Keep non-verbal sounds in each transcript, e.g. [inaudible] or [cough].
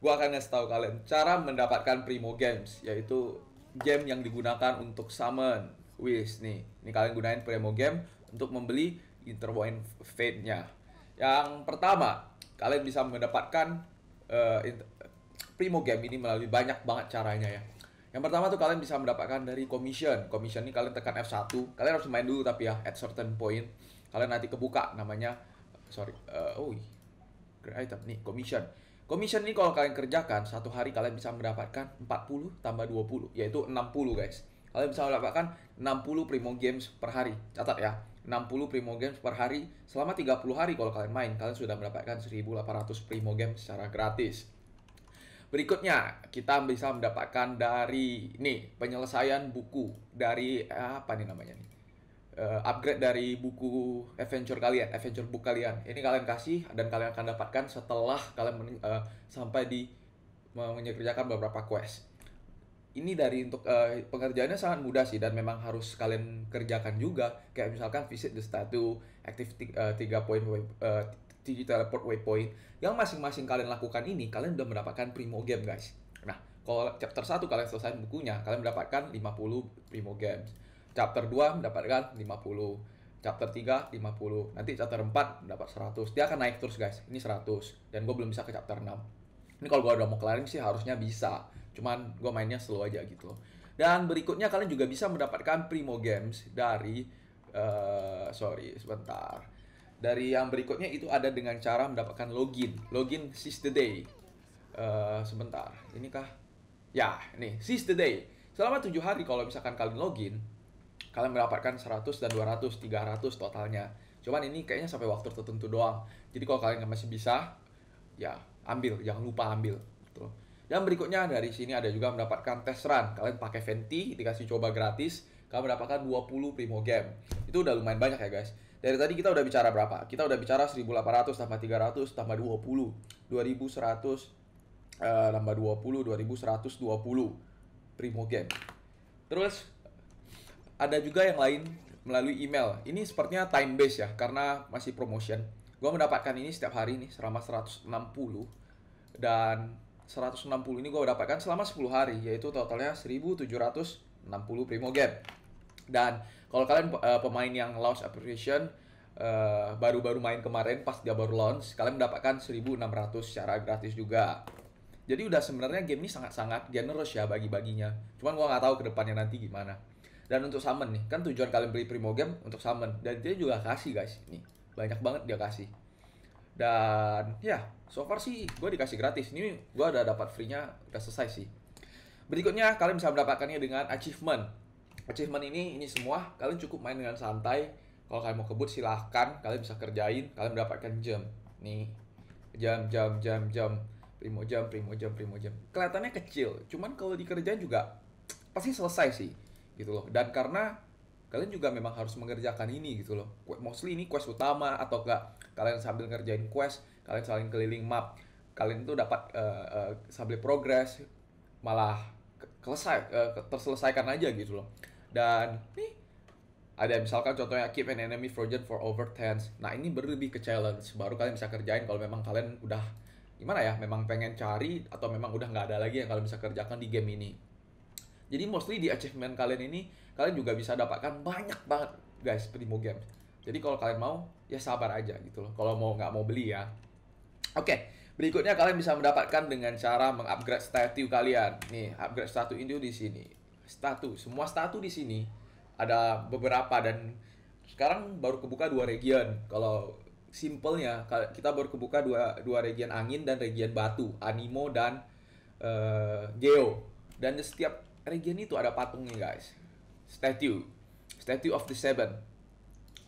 gue akan ngasih tahu kalian cara mendapatkan Primo Games, yaitu game yang digunakan untuk summon. Wish nih, ini kalian gunain Primo Game untuk membeli Interwoven Fate-nya. Yang pertama, kalian bisa mendapatkan uh, Primo Game ini melalui banyak banget caranya ya. Yang pertama tuh kalian bisa mendapatkan dari commission. Commission ini kalian tekan F1. Kalian harus main dulu tapi ya at certain point kalian nanti kebuka namanya sorry uh, oh great item nih commission. Commission ini kalau kalian kerjakan, satu hari kalian bisa mendapatkan 40 tambah 20, yaitu 60 guys. Kalian bisa mendapatkan 60 Primo Games per hari. Catat ya, 60 Primo Games per hari selama 30 hari kalau kalian main. Kalian sudah mendapatkan 1800 Primo Games secara gratis. Berikutnya, kita bisa mendapatkan dari nih penyelesaian buku dari eh, apa nih namanya nih? uh, upgrade dari buku adventure kalian, adventure book kalian. Ini kalian kasih dan kalian akan dapatkan setelah kalian uh, sampai di mengerjakan beberapa quest. Ini dari untuk uh, pengerjaannya sangat mudah sih dan memang harus kalian kerjakan juga. Kayak misalkan visit the statue, activity uh, 3 point uh, teleport waypoint yang masing-masing kalian lakukan ini kalian sudah mendapatkan primo game guys. Nah, kalau chapter 1 kalian selesai bukunya, kalian mendapatkan 50 primo games chapter 2 mendapatkan 50 chapter 3 50 nanti chapter 4 mendapat 100 dia akan naik terus guys ini 100 dan gue belum bisa ke chapter 6 ini kalau gue udah mau kelarin sih harusnya bisa cuman gue mainnya slow aja gitu loh dan berikutnya kalian juga bisa mendapatkan primo games dari uh, sorry sebentar dari yang berikutnya itu ada dengan cara mendapatkan login login sis the day uh, sebentar inikah ya nih sis the day selama tujuh hari kalau misalkan kalian login kalian mendapatkan 100 dan 200, 300 totalnya. Cuman ini kayaknya sampai waktu tertentu doang. Jadi kalau kalian masih bisa, ya ambil, jangan lupa ambil. Gitu. Dan berikutnya dari sini ada juga mendapatkan test run. Kalian pakai Venti, dikasih coba gratis, kalian mendapatkan 20 Primo Game. Itu udah lumayan banyak ya guys. Dari tadi kita udah bicara berapa? Kita udah bicara 1800 tambah 300 tambah 20, 2100 uh, tambah 20, 2120 Primo Game. Terus ada juga yang lain melalui email. Ini sepertinya time base ya karena masih promotion. Gua mendapatkan ini setiap hari nih selama 160 dan 160 ini gue mendapatkan selama 10 hari yaitu totalnya 1760 primo game. Dan kalau kalian uh, pemain yang launch application eh, baru-baru uh, main kemarin pas dia baru launch, kalian mendapatkan 1600 secara gratis juga. Jadi udah sebenarnya game ini sangat-sangat generous ya bagi-baginya. Cuman gua nggak tahu kedepannya nanti gimana dan untuk summon nih kan tujuan kalian beli primogem untuk summon dan dia juga kasih guys ini banyak banget dia kasih dan ya so far sih gue dikasih gratis ini gue udah dapat free nya udah selesai sih berikutnya kalian bisa mendapatkannya dengan achievement achievement ini ini semua kalian cukup main dengan santai kalau kalian mau kebut silahkan kalian bisa kerjain kalian mendapatkan jam nih jam jam jam jam primo jam primo jam primo jam kelihatannya kecil cuman kalau dikerjain juga pasti selesai sih gitu loh dan karena kalian juga memang harus mengerjakan ini gitu loh mostly ini quest utama atau enggak kalian sambil ngerjain quest kalian saling keliling map kalian tuh dapat uh, uh, sambil progres malah selesai uh, eh, terselesaikan aja gitu loh dan nih ada misalkan contohnya keep an enemy frozen for over tense nah ini berlebih ke challenge baru kalian bisa kerjain kalau memang kalian udah gimana ya memang pengen cari atau memang udah nggak ada lagi yang kalian bisa kerjakan di game ini jadi mostly di achievement kalian ini kalian juga bisa dapatkan banyak banget guys Primo Games. Jadi kalau kalian mau ya sabar aja gitu loh. Kalau mau nggak mau beli ya. Oke, okay, berikutnya kalian bisa mendapatkan dengan cara mengupgrade statue kalian. Nih, upgrade statue ini di sini. Statue, semua statue di sini ada beberapa dan sekarang baru kebuka dua region. Kalau simpelnya kita baru kebuka dua dua region angin dan region batu, animo dan uh, geo. Dan setiap Region itu ada patungnya guys. Statue. Statue of the Seven.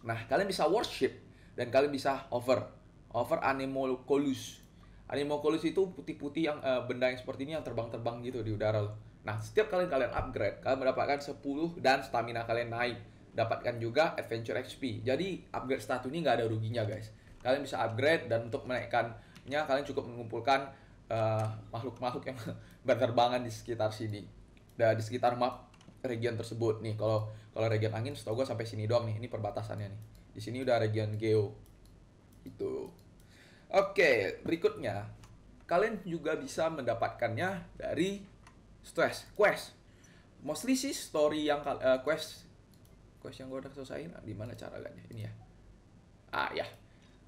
Nah, kalian bisa worship dan kalian bisa over. Over Anemocolus. Anemocolus itu putih-putih yang uh, benda yang seperti ini yang terbang-terbang gitu di udara loh. Nah, setiap kalian kalian upgrade, kalian mendapatkan 10 dan stamina kalian naik. Dapatkan juga adventure XP. Jadi, upgrade statue ini nggak ada ruginya, guys. Kalian bisa upgrade dan untuk menaikkannya kalian cukup mengumpulkan eh, makhluk-makhluk uh, makhluk -makhluk yang [laughs] berterbangan di sekitar sini da di sekitar map region tersebut nih. Kalau kalau region angin setahu gue sampai sini doang nih. Ini perbatasannya nih. Di sini udah region geo. Itu. Oke, berikutnya kalian juga bisa mendapatkannya dari stress quest. Mostly sih story yang uh, quest quest yang gue udah selesaiin ah, di mana cara gaknya? Ini ya. Ah ya.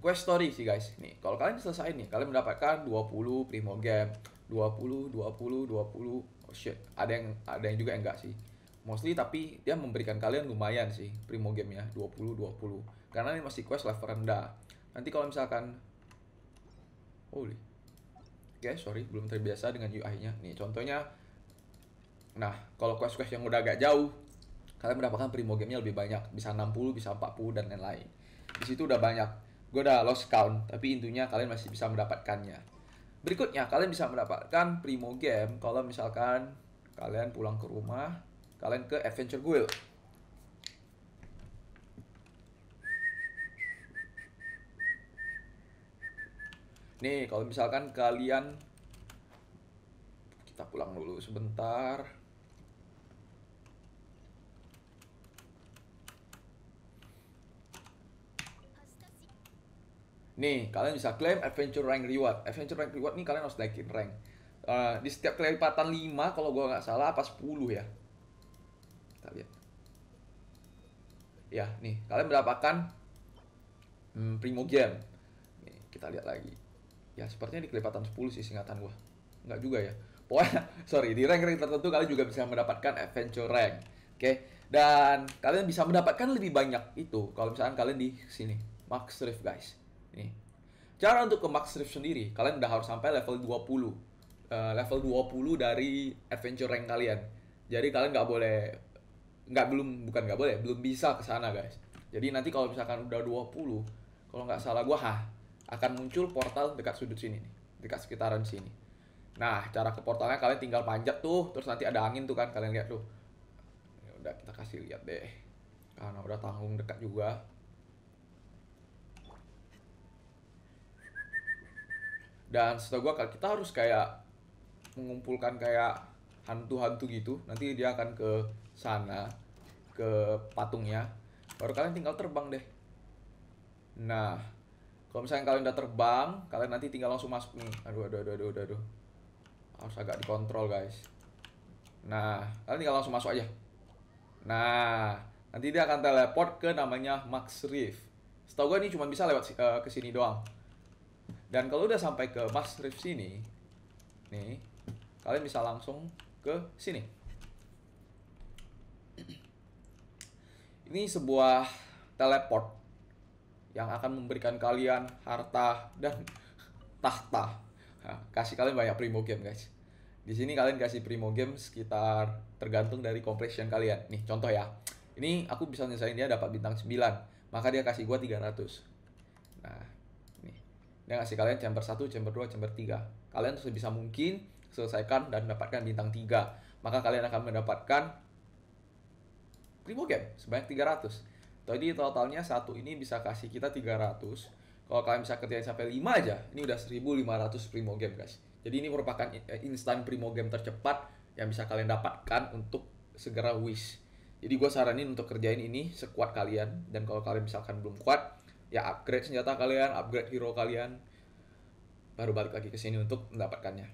Quest story sih guys. Nih, kalau kalian selesai nih, kalian mendapatkan 20 primo game, 20 20 20 ada yang ada yang juga yang enggak sih mostly tapi dia memberikan kalian lumayan sih primo game ya 20 20 karena ini masih quest level rendah nanti kalau misalkan holy guys sorry belum terbiasa dengan UI nya nih contohnya nah kalau quest quest yang udah agak jauh kalian mendapatkan primo gamenya lebih banyak bisa 60 bisa 40 dan lain-lain di situ udah banyak gue udah lost count tapi intinya kalian masih bisa mendapatkannya Berikutnya, kalian bisa mendapatkan Primo Game kalau misalkan kalian pulang ke rumah, kalian ke Adventure Guild. Nih, kalau misalkan kalian kita pulang dulu sebentar. Nih, kalian bisa klaim Adventure Rank Reward. Adventure Rank Reward nih kalian harus naikin rank. Uh, di setiap kelipatan 5 kalau gua nggak salah apa 10 ya. Kita lihat. Ya, nih, kalian mendapatkan hmm, primo game. Nih, kita lihat lagi. Ya, sepertinya di kelipatan 10 sih singkatan gua. Nggak juga ya. Pokoknya, [laughs] sorry, di rank-rank tertentu kalian juga bisa mendapatkan Adventure Rank. Oke, dan kalian bisa mendapatkan lebih banyak itu kalau misalkan kalian di sini. Max Rift, guys. Ini. Cara untuk ke Max Rift sendiri, kalian udah harus sampai level 20. Uh, eh, level 20 dari adventure rank kalian. Jadi kalian nggak boleh nggak belum bukan nggak boleh, belum bisa ke sana, guys. Jadi nanti kalau misalkan udah 20, kalau nggak salah gua hah akan muncul portal dekat sudut sini nih, dekat sekitaran sini. Nah, cara ke portalnya kalian tinggal panjat tuh, terus nanti ada angin tuh kan kalian lihat tuh. Ya udah kita kasih lihat deh. Karena udah tanggung dekat juga. dan setahu gue kita harus kayak mengumpulkan kayak hantu-hantu gitu nanti dia akan ke sana ke patungnya baru kalian tinggal terbang deh nah kalau misalnya kalian udah terbang kalian nanti tinggal langsung masuk nih aduh aduh aduh aduh aduh, aduh. harus agak dikontrol guys nah kalian tinggal langsung masuk aja nah nanti dia akan teleport ke namanya Max Reef setahu gue ini cuma bisa lewat uh, ke sini doang dan kalau udah sampai ke Mas Rift sini, nih, kalian bisa langsung ke sini. Ini sebuah teleport yang akan memberikan kalian harta dan tahta. Kasih kalian banyak primo game, guys. Di sini kalian kasih primo game sekitar tergantung dari completion kalian. Nih, contoh ya. Ini aku bisa nyesain dia dapat bintang 9, maka dia kasih gua 300. Nah, dia ngasih kalian chamber 1, chamber 2, chamber 3. Kalian sebisa mungkin selesaikan dan mendapatkan bintang 3. Maka kalian akan mendapatkan Primo Game sebanyak 300. jadi totalnya satu ini bisa kasih kita 300. Kalau kalian bisa kerjain sampai 5 aja, ini udah 1500 Primo Game guys. Jadi ini merupakan eh, instan Primo Game tercepat yang bisa kalian dapatkan untuk segera wish. Jadi gue saranin untuk kerjain ini sekuat kalian dan kalau kalian misalkan belum kuat, ya upgrade senjata kalian, upgrade hero kalian, baru balik lagi ke sini untuk mendapatkannya.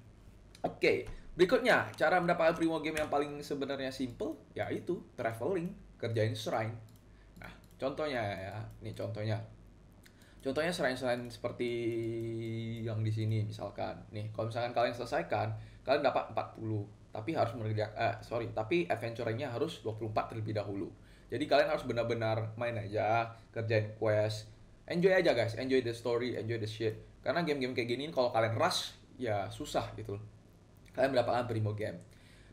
Oke, okay. berikutnya cara mendapatkan primo game yang paling sebenarnya simple yaitu traveling, kerjain shrine. Nah, contohnya ya, ini contohnya. Contohnya shrine-shrine seperti yang di sini misalkan. Nih, kalau misalkan kalian selesaikan, kalian dapat 40, tapi harus mengerjakan eh, sorry, tapi adventure-nya harus 24 terlebih dahulu. Jadi kalian harus benar-benar main aja, kerjain quest, enjoy aja guys, enjoy the story, enjoy the shit. Karena game-game kayak gini kalau kalian rush ya susah gitu loh. Kalian mendapatkan primo game.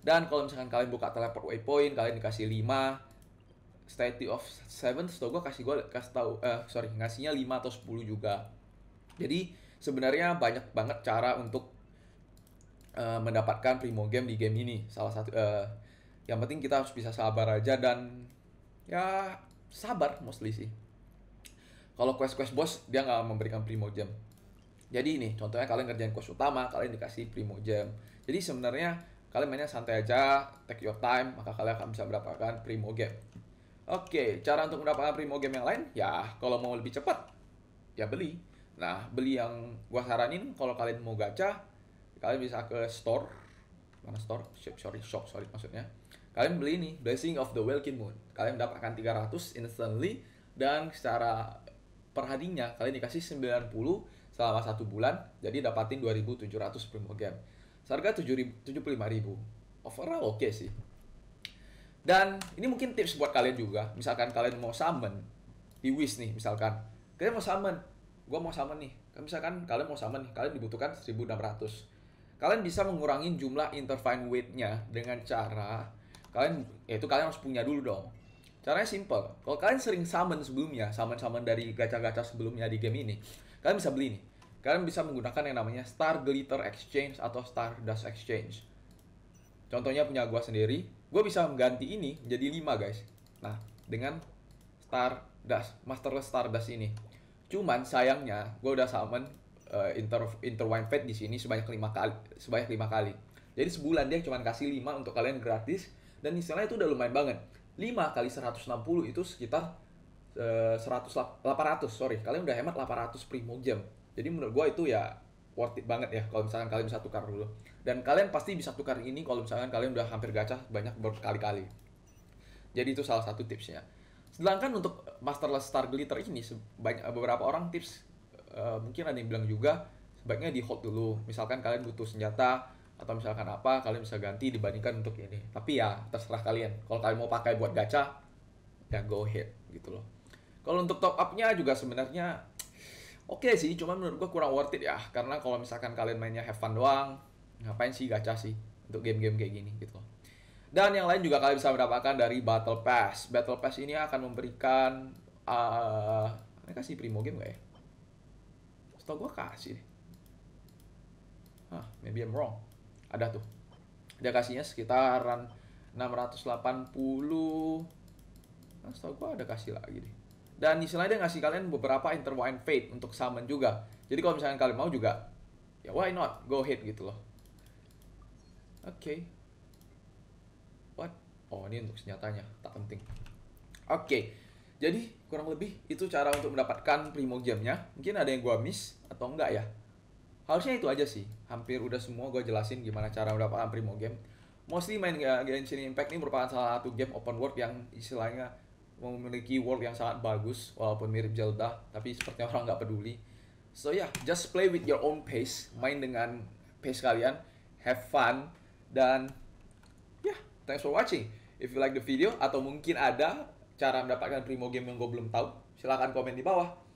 Dan kalau misalkan kalian buka teleport waypoint, kalian dikasih 5 Statue of Seven, setahu gue kasih gue kasih tau, eh sorry, ngasihnya 5 atau 10 juga. Jadi sebenarnya banyak banget cara untuk uh, mendapatkan primo game di game ini. Salah satu, uh, yang penting kita harus bisa sabar aja dan ya sabar mostly sih. Kalau quest-quest bos dia nggak memberikan primo gem. Jadi ini contohnya kalian ngerjain quest utama, kalian dikasih primo gem. Jadi sebenarnya kalian mainnya santai aja, take your time, maka kalian akan bisa mendapatkan primo gem. Oke, cara untuk mendapatkan primo gem yang lain, ya kalau mau lebih cepat, ya beli. Nah, beli yang gua saranin kalau kalian mau gacha, kalian bisa ke store, mana store? Shop, sorry, shop, sorry maksudnya. Kalian beli ini, Blessing of the Welkin Moon. Kalian mendapatkan 300 instantly dan secara perharinya kalian dikasih 90 selama satu bulan jadi dapatin 2700 game seharga 75.000 overall oke okay sih dan ini mungkin tips buat kalian juga misalkan kalian mau summon di wish nih misalkan kalian mau summon gue mau summon nih kan misalkan kalian mau summon nih kalian dibutuhkan 1600 kalian bisa mengurangi jumlah intervine weight-nya dengan cara kalian yaitu kalian harus punya dulu dong Caranya simple. Kalau kalian sering summon sebelumnya, summon-summon dari gacha-gacha sebelumnya di game ini, kalian bisa beli ini. Kalian bisa menggunakan yang namanya Star Glitter Exchange atau Star Dust Exchange. Contohnya punya gua sendiri, gua bisa mengganti ini jadi 5 guys. Nah, dengan Star Dust, Masterless Star Dust ini. Cuman sayangnya, gua udah summon uh, eh, inter interwine fate di sini sebanyak lima kali, sebanyak lima kali. Jadi sebulan dia cuma kasih 5 untuk kalian gratis dan istilahnya itu udah lumayan banget. 5 kali 160 itu sekitar uh, 100 800 sorry kalian udah hemat 800 primo jam jadi menurut gue itu ya worth it banget ya kalau misalkan kalian bisa tukar dulu dan kalian pasti bisa tukar ini kalau misalkan kalian udah hampir gacha banyak berkali-kali jadi itu salah satu tipsnya sedangkan untuk masterless star glitter ini banyak beberapa orang tips uh, mungkin ada yang bilang juga sebaiknya di hold dulu misalkan kalian butuh senjata atau misalkan apa kalian bisa ganti dibandingkan untuk ini tapi ya terserah kalian kalau kalian mau pakai buat gacha ya go ahead gitu loh kalau untuk top upnya juga sebenarnya oke okay sih cuma menurut gua kurang worth it ya karena kalau misalkan kalian mainnya have fun doang ngapain sih gacha sih untuk game-game kayak gini gitu loh dan yang lain juga kalian bisa mendapatkan dari battle pass battle pass ini akan memberikan uh, ini kasih primo game gak ya setahu gua kasih deh Hah, maybe I'm wrong ada tuh dia kasihnya sekitaran 680 nah setahu gua ada kasih lagi deh dan di dia ngasih kalian beberapa intertwined fate untuk summon juga jadi kalau misalnya kalian mau juga ya why not go ahead gitu loh oke okay. what oh ini untuk senjatanya tak penting oke okay. jadi kurang lebih itu cara untuk mendapatkan primo gemnya mungkin ada yang gua miss atau enggak ya harusnya itu aja sih hampir udah semua gue jelasin gimana cara mendapatkan primo game mostly main Genshin Impact ini merupakan salah satu game open world yang istilahnya memiliki world yang sangat bagus walaupun mirip Zelda tapi sepertinya orang nggak peduli so yeah just play with your own pace main dengan pace kalian have fun dan yeah thanks for watching if you like the video atau mungkin ada cara mendapatkan primo game yang gue belum tahu silahkan komen di bawah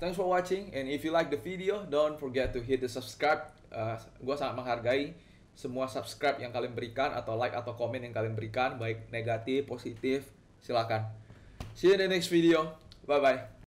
thanks for watching and if you like the video don't forget to hit the subscribe uh, gue sangat menghargai semua subscribe yang kalian berikan atau like atau komen yang kalian berikan baik negatif positif silakan see you in the next video bye bye